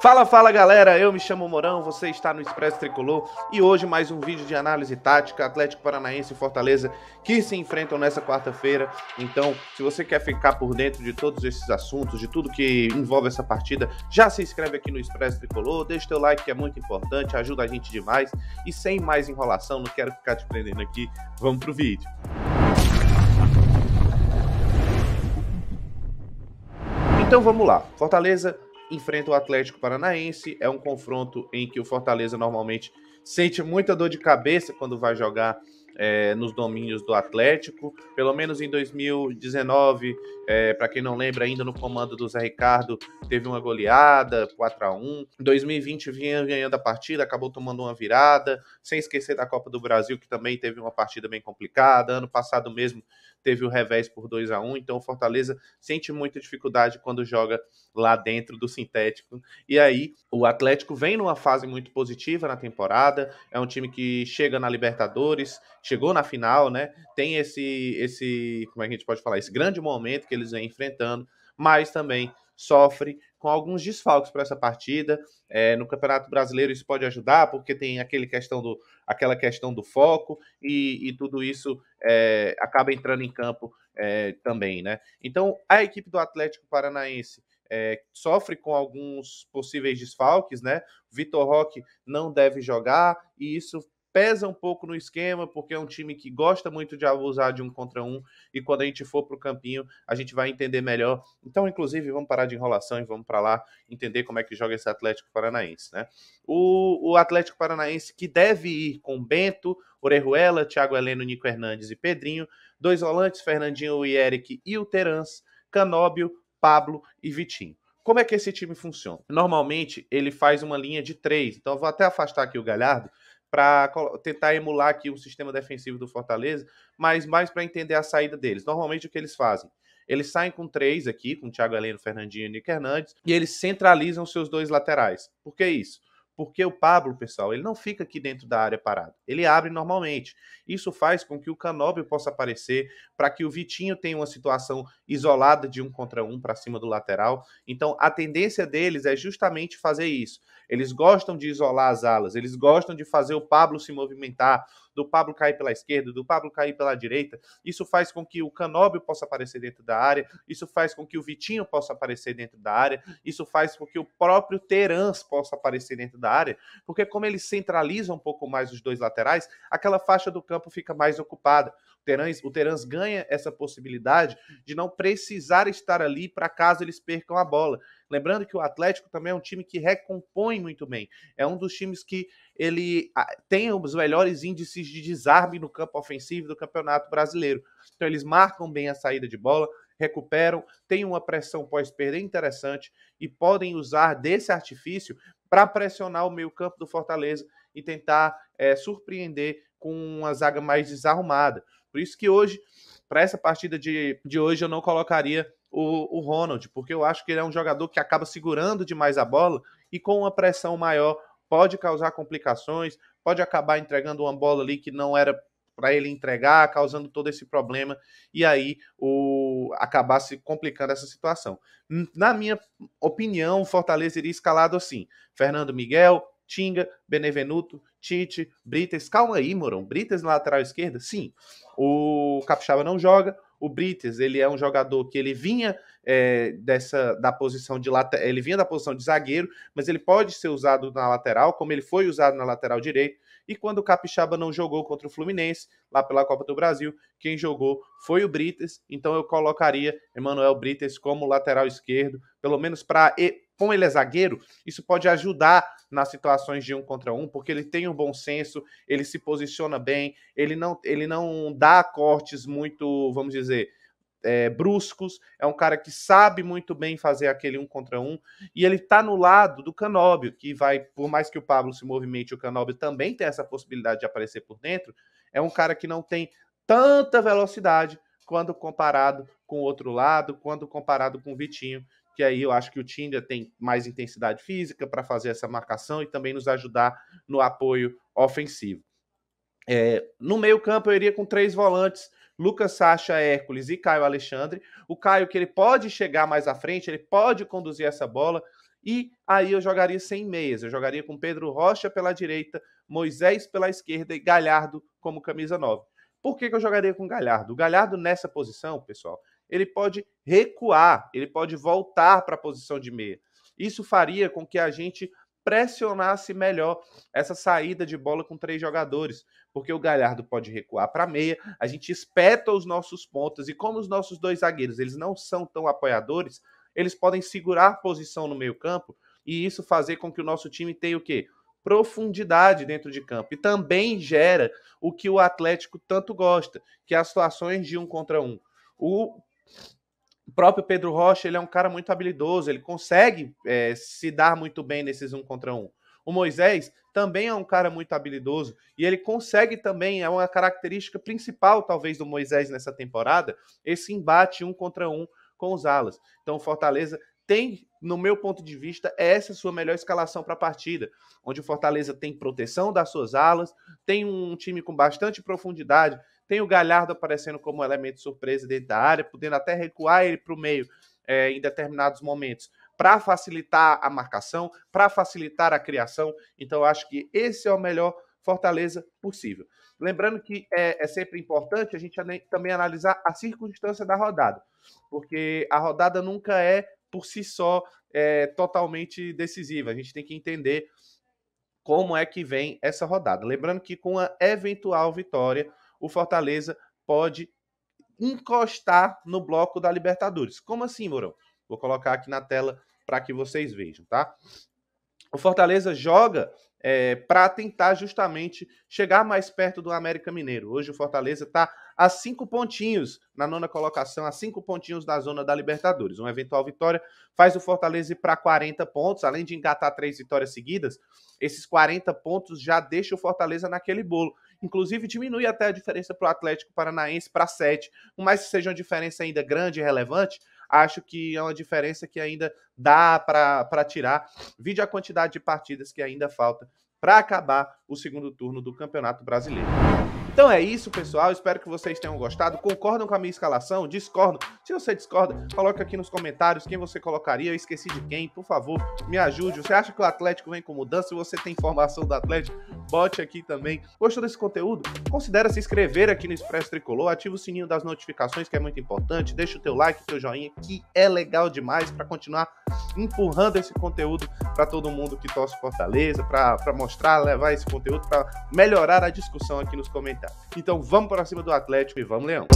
Fala, fala galera, eu me chamo Morão, você está no Expresso Tricolor e hoje mais um vídeo de análise tática, Atlético Paranaense e Fortaleza que se enfrentam nessa quarta-feira. Então, se você quer ficar por dentro de todos esses assuntos, de tudo que envolve essa partida, já se inscreve aqui no Expresso Tricolor, deixa teu like que é muito importante, ajuda a gente demais. E sem mais enrolação, não quero ficar te prendendo aqui, vamos pro vídeo. Então vamos lá, Fortaleza enfrenta o Atlético Paranaense. É um confronto em que o Fortaleza normalmente sente muita dor de cabeça quando vai jogar é, nos domínios do Atlético, pelo menos em 2019, é, para quem não lembra, ainda no comando do Zé Ricardo, teve uma goleada 4 a 1 Em 2020 vinha ganhando a partida, acabou tomando uma virada, sem esquecer da Copa do Brasil, que também teve uma partida bem complicada. Ano passado mesmo teve o revés por 2 a 1 então o Fortaleza sente muita dificuldade quando joga lá dentro do sintético. E aí o Atlético vem numa fase muito positiva na temporada, é um time que chega na Libertadores, chegou na final, né? Tem esse, esse, como é que a gente pode falar, esse grande momento que eles vêm enfrentando, mas também sofre com alguns desfalques para essa partida. É, no Campeonato Brasileiro isso pode ajudar, porque tem aquele questão do, aquela questão do foco e, e tudo isso é, acaba entrando em campo é, também, né? Então a equipe do Atlético Paranaense é, sofre com alguns possíveis desfalques, né? Vitor Roque não deve jogar e isso pesa um pouco no esquema, porque é um time que gosta muito de abusar de um contra um, e quando a gente for para o campinho, a gente vai entender melhor. Então, inclusive, vamos parar de enrolação e vamos para lá entender como é que joga esse Atlético Paranaense, né? O, o Atlético Paranaense que deve ir com Bento, Orejuela, Thiago Heleno, Nico Hernandes e Pedrinho, dois volantes, Fernandinho e Eric e o Terans, Canóbio, Pablo e Vitinho. Como é que esse time funciona? Normalmente ele faz uma linha de três, então eu vou até afastar aqui o Galhardo, para tentar emular aqui um sistema defensivo do Fortaleza, mas mais para entender a saída deles. Normalmente o que eles fazem? Eles saem com três aqui, com Thiago Heleno, Fernandinho e Nick Hernandes, e eles centralizam seus dois laterais. Por que isso? Porque o Pablo, pessoal, ele não fica aqui dentro da área parado. Ele abre normalmente. Isso faz com que o Canóbio possa aparecer, para que o Vitinho tenha uma situação isolada de um contra um para cima do lateral. Então, a tendência deles é justamente fazer isso. Eles gostam de isolar as alas, eles gostam de fazer o Pablo se movimentar, do Pablo cair pela esquerda, do Pablo cair pela direita. Isso faz com que o Canóbio possa aparecer dentro da área, isso faz com que o Vitinho possa aparecer dentro da área, isso faz com que o próprio Terans possa aparecer dentro da área, porque como ele centraliza um pouco mais os dois laterais, aquela faixa do campo fica mais ocupada. O Terans, o Terans ganha essa possibilidade de não precisar estar ali para caso eles percam a bola. Lembrando que o Atlético também é um time que recompõe muito bem. É um dos times que ele ah, tem os melhores índices de desarme no campo ofensivo do Campeonato Brasileiro. Então eles marcam bem a saída de bola, recuperam, têm uma pressão pós perder interessante e podem usar desse artifício para pressionar o meio-campo do Fortaleza e tentar é, surpreender com uma zaga mais desarrumada. Por isso que hoje, para essa partida de, de hoje, eu não colocaria o, o Ronald, porque eu acho que ele é um jogador que acaba segurando demais a bola e com uma pressão maior pode causar complicações, pode acabar entregando uma bola ali que não era para ele entregar, causando todo esse problema e aí o acabar se complicando essa situação. Na minha opinião, o Fortaleza iria escalado assim: Fernando Miguel, Tinga, Benevenuto, Tite, Brites. Calma aí, Morão. Brites na lateral esquerda? Sim. O Capixaba não joga. O Brites, ele é um jogador que ele vinha é, dessa da posição de ele vinha da posição de zagueiro, mas ele pode ser usado na lateral, como ele foi usado na lateral direita. E quando o Capixaba não jogou contra o Fluminense, lá pela Copa do Brasil, quem jogou foi o Brites. Então eu colocaria Emanuel Brites como lateral esquerdo, pelo menos para como ele é zagueiro, isso pode ajudar nas situações de um contra um, porque ele tem um bom senso, ele se posiciona bem, ele não, ele não dá cortes muito, vamos dizer, é, bruscos, é um cara que sabe muito bem fazer aquele um contra um, e ele tá no lado do Canóbio, que vai, por mais que o Pablo se movimente, o Canóbio também tem essa possibilidade de aparecer por dentro, é um cara que não tem tanta velocidade quando comparado com o outro lado, quando comparado com o Vitinho, que aí eu acho que o Tinga tem mais intensidade física para fazer essa marcação e também nos ajudar no apoio ofensivo. É, no meio-campo, eu iria com três volantes. Lucas Sacha, Hércules e Caio Alexandre. O Caio que ele pode chegar mais à frente, ele pode conduzir essa bola. E aí eu jogaria sem meias. Eu jogaria com Pedro Rocha pela direita, Moisés pela esquerda e Galhardo como camisa 9. Por que, que eu jogaria com Galhardo? O Galhardo nessa posição, pessoal, ele pode recuar, ele pode voltar para a posição de meia. Isso faria com que a gente pressionasse melhor essa saída de bola com três jogadores, porque o Galhardo pode recuar para meia, a gente espeta os nossos pontos e como os nossos dois zagueiros, eles não são tão apoiadores, eles podem segurar posição no meio-campo e isso fazer com que o nosso time tenha o quê? profundidade dentro de campo e também gera o que o Atlético tanto gosta, que é as situações de um contra um. O o próprio Pedro Rocha, ele é um cara muito habilidoso, ele consegue é, se dar muito bem nesses um contra um. O Moisés também é um cara muito habilidoso e ele consegue também, é uma característica principal, talvez, do Moisés nessa temporada, esse embate um contra um com os alas. Então, o Fortaleza tem, no meu ponto de vista, essa sua melhor escalação para a partida, onde o Fortaleza tem proteção das suas alas, tem um time com bastante profundidade, tem o Galhardo aparecendo como elemento surpresa dentro da área, podendo até recuar ele para o meio é, em determinados momentos para facilitar a marcação, para facilitar a criação. Então, acho que esse é o melhor Fortaleza possível. Lembrando que é, é, sempre importante a gente também analisar a circunstância da rodada, porque a rodada nunca é por si só é, totalmente decisiva. A gente tem que entender como é que vem essa rodada. Lembrando que com a eventual vitória, o Fortaleza pode encostar no bloco da Libertadores. Como assim, Mourão? Vou colocar aqui na tela para que vocês vejam, tá? O Fortaleza joga é, para tentar justamente chegar mais perto do América Mineiro. Hoje o Fortaleza está a cinco pontinhos na nona colocação, a cinco pontinhos da zona da Libertadores. Uma eventual vitória faz o Fortaleza ir para 40 pontos, além de engatar três vitórias seguidas. Esses 40 pontos já deixam o Fortaleza naquele bolo inclusive diminui até a diferença para o Atlético Paranaense para 7. Por mais que seja uma diferença ainda grande e relevante, acho que é uma diferença que ainda dá para tirar. Vide a quantidade de partidas que ainda falta para acabar o segundo turno do Campeonato Brasileiro. Então é isso, pessoal. Espero que vocês tenham gostado. Concordam com a minha escalação? Discordam? Se você discorda, coloque aqui nos comentários quem você colocaria. Eu esqueci de quem, por favor, me ajude. Você acha que o Atlético vem com mudança? Se você tem informação do Atlético, bote aqui também. Gostou desse conteúdo? Considere se inscrever aqui no Expresso Tricolor, ativa o sininho das notificações, que é muito importante. Deixa o teu like, o teu joinha, que é legal demais para continuar empurrando esse conteúdo para todo mundo que torce Fortaleza, para mostrar mostrar, levar esse conteúdo para melhorar a discussão aqui nos comentários. Então vamos para cima do Atlético e vamos, Leão!